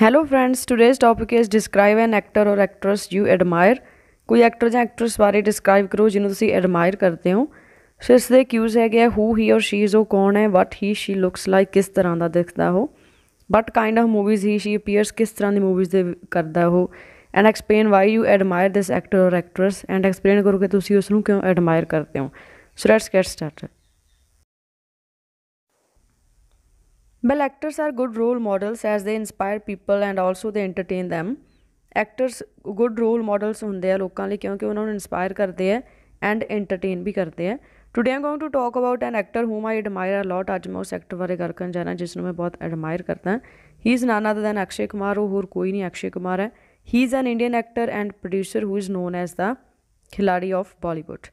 Hello friends today's topic is describe an actor or actress you admire ਕੋਈ actor ਜਾਂ actress ਬਾਰੇ describe ਕਰੋ ਜਿਹਨੂੰ ਤੁਸੀਂ ਐਡਮਾਇਰ ਕਰਦੇ ਹੋ ਸੋ ਇਸ ਦੇ ਕਿਊਜ਼ ਹੈਗੇ ਆ ਹੂ ਹੀ ਔਰ ਸ਼ੀ ਇਜ਼ ਉਹ ਕੌਣ ਹੈ what he she looks like ਕਿਸ ਤਰ੍ਹਾਂ ਦਾ ਦਿਖਦਾ ਉਹ but kind of movies he she appears ਕਿਸ ਤਰ੍ਹਾਂ ਦੀ ਮੂਵੀਜ਼ ਦੇ ਕਰਦਾ ਉਹ and explain why you admire this actor or actress and explain ਕਰੋ ਕਿ ਤੁਸੀਂ ਉਸ ਨੂੰ ਕਿਉਂ ਐਡਮਾਇਰ ਕਰਦੇ ਹੋ so let's get started Well, actors are good role models as they inspire people and also they entertain them. Actors good role models ਹੁੰਦੇ ਆ ਲੋਕਾਂ ਲਈ ਕਿਉਂਕਿ ਉਹਨਾਂ ਨੂੰ ਇਨਸਪਾਇਰ ਕਰਦੇ ਆ ਐਂਡ ਐਂਟਰਟੇਨ ਵੀ ਕਰਦੇ ਆ today I'm going to talk about an actor whom I admire a lot ਅੱਜ ਮੈਂ ਉਸ ਐਕਟਰ ਬਾਰੇ ਗੱਲ ਕਰਨ ਜਾ ਰਿਹਾ ਜਿਸ ਨੂੰ ਮੈਂ ਬਹੁਤ ਐਡਮਾਇਰ ਕਰਦਾ he is none other than Akshay Kumar ਉਹ ਹੋਰ ਕੋਈ ਨਹੀਂ ਅਕਸ਼ੇ ਕੁਮਾਰ ਹੈ he is an Indian actor and producer who is known as the khiladi of Bollywood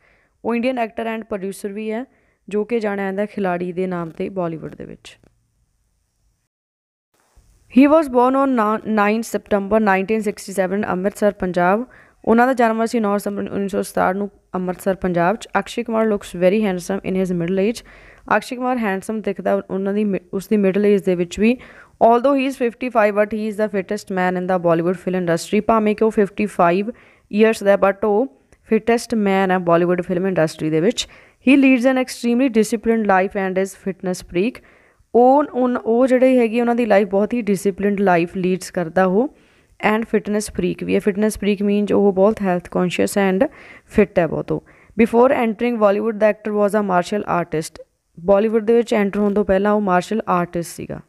ਉਹ ਇੰਡੀਅਨ ਐਕਟਰ ਐਂਡ ਪ੍ਰੋਡਿਊਸਰ ਵੀ ਹੈ ਜੋ ਕਿ ਜਾਣਿਆ ਜਾਂਦਾ ਖਿਲਾੜੀ ਦੇ ਨਾਮ ਤੇ ਬਾਲੀਵੁੱਡ ਦੇ ਵਿੱਚ ਹੀ ਵਾਸ ਬੋਰਨ ਔਨ 9 ਸਤੰਬਰ 1967 ਅੰਮ੍ਰਿਤਸਰ ਪੰਜਾਬ ਉਹਨਾਂ ਦਾ ਜਨਮ ਸੀ 9 ਸਤੰਬਰ 1967 ਨੂੰ ਅੰਮ੍ਰਿਤਸਰ ਪੰਜਾਬ ਚ Akshay Kumar looks very handsome in his middle age Akshay Kumar handsome ਦਿਖਦਾ ਉਹਨਾਂ ਦੀ ਉਸ ਦੀ ਮਿਡਲ ਏਜ ਦੇ ਵਿੱਚ ਵੀ although he is 55 but he is the fittest man in the Bollywood film industry ਭਾਵੇਂ ਕਿ ਉਹ 55 ਇਅਰਸ ਦਾ ਬਟ ਉਹ ਫਿਟੈਸਟ ਮੈਨ ਹੈ ਬਾਲੀਵੁੱਡ ਫਿਲਮ ਇੰਡਸਟਰੀ ਦੇ ਵਿੱਚ he leads an extremely disciplined life and is fitness freak ਉਹ ਉਹ ਜਿਹੜੇ ਹੈਗੇ ਉਹਨਾਂ ਦੀ ਲਾਈਫ ਬਹੁਤ ਹੀ ਡਿਸਪਲਿਨਡ ਲਾਈਫ ਲੀਡਸ ਕਰਦਾ ਉਹ ਐਂਡ ਫਿਟਨੈਸ ਫਰੀਕ ਵੀ ਹੈ ਫਿਟਨੈਸ ਫਰੀਕ ਮੀਨਸ ਉਹ ਬਹੁਤ ਹੈਲਥ ਕੌਨਸ਼ੀਅਸ ਐਂਡ ਫਿਟ ਹੈ ਬਹੁਤ ਉਹ before entering Bollywood the actor was a martial artist Bollywood ਦੇ ਵਿੱਚ ਐਂਟਰ ਹੋਣ ਤੋਂ ਪਹਿਲਾਂ ਉਹ ਮਾਰਸ਼ਲ ਆਰਟਿਸਟ ਸੀਗਾ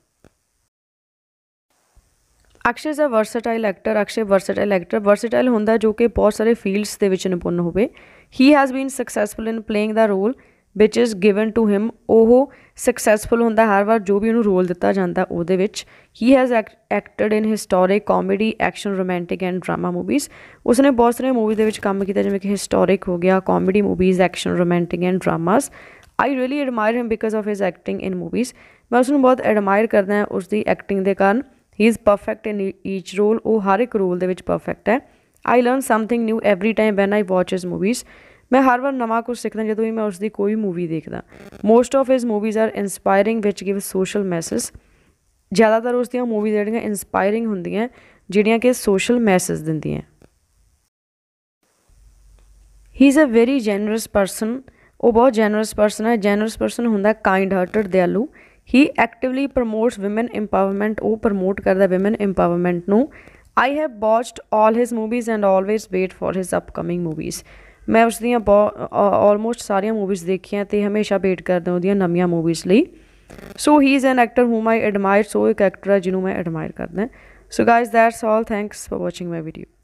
Akshay is a versatile actor Akshay versatile actor versatile ਹੁੰਦਾ ਜੋ ਕਿ ਬਹੁਤ ਸਾਰੇ ਫੀਲਡਸ ਦੇ ਵਿੱਚ ਨਿਪੁੰਨ ਹੋਵੇ he has been successful in playing the role which is given to him ਉਹ ਸਕਸੈਸਫੁਲ ਹੁੰਦਾ ਹਰ ਵਾਰ ਜੋ ਵੀ ਉਹਨੂੰ ਰੋਲ ਦਿੱਤਾ ਜਾਂਦਾ ਉਹਦੇ ਵਿੱਚ he has acted in historic comedy action romantic and drama movies ਉਸਨੇ ਬਹੁਤ ਸਾਰੇ ਮੂਵੀਜ਼ ਦੇ ਵਿੱਚ ਕੰਮ ਕੀਤਾ ਜਿਵੇਂ ਕਿ ਹਿਸਟੋਰਿਕ ਹੋ ਗਿਆ comedy movies action romantic and dramas I really admire him because of his acting in movies ਮੈਂ ਉਸਨੂੰ ਬਹੁਤ ਐਡਮਾਇਰ ਕਰਦਾ ਹਾਂ ਉਸਦੀ ਐਕਟਿੰਗ ਦੇ ਕਾਰਨ he is perfect in each role ਉਹ ਹਰ ਇੱਕ ਰੋਲ ਦੇ ਵਿੱਚ ਪਰਫੈਕਟ ਹੈ I learn something new every time when I watch his movies ਮੈਂ ਹਰ ਵਾਰ ਨਵਾਂ ਕੁਝ ਸਿੱਖਦਾ ਜਦੋਂ ਵੀ ਮੈਂ ਉਸ ਦੀ ਕੋਈ ਮੂਵੀ ਦੇਖਦਾ most of his movies are inspiring which give social message ਜ਼ਿਆਦਾਤਰ ਉਸ ਦੀਆਂ ਮੂਵੀਜ਼ ਜਿਹੜੀਆਂ ਇਨਸਪਾਇਰਿੰਗ ਹੁੰਦੀਆਂ ਜਿਹੜੀਆਂ ਕਿ ਸੋਸ਼ਲ ਮੈਸੇਜ ਦਿੰਦੀਆਂ he is a very generous person ਉਹ ਬਹੁਤ ਜੈਨਰਸ ਪਰਸਨ ਹੈ ਜੈਨਰਸ ਪਰਸਨ ਹੁੰਦਾ ਕਾਈਂਡ ਹਾਰਟਡ ਦਿਆਲੂ he actively promotes women empowerment ਉਹ ਪ੍ਰੋਮੋਟ ਕਰਦਾ ਔਮਨ ਇੰਪਾਵਰਮੈਂਟ ਨੂੰ I have watched all his movies and always wait for his upcoming movies ਮੈਂ ਉਸ ਦੀਆਂ ਬਹੁਤ ਆਲਮੋਸਟ ਸਾਰੀਆਂ ਮੂਵੀਜ਼ ਦੇਖੀਆਂ ਤੇ ਹਮੇਸ਼ਾ ਵੇਟ ਕਰਦਾ ਉਹਦੀਆਂ ਨਵੀਆਂ ਮੂਵੀਜ਼ ਲਈ so he is an actor whom I admire so ਇੱਕ ਐਕਟਰ ਹੈ ਜਿਹਨੂੰ ਮੈਂ ਐਡਮਾਇਰ ਕਰਦਾ so guys that's all thanks for watching my video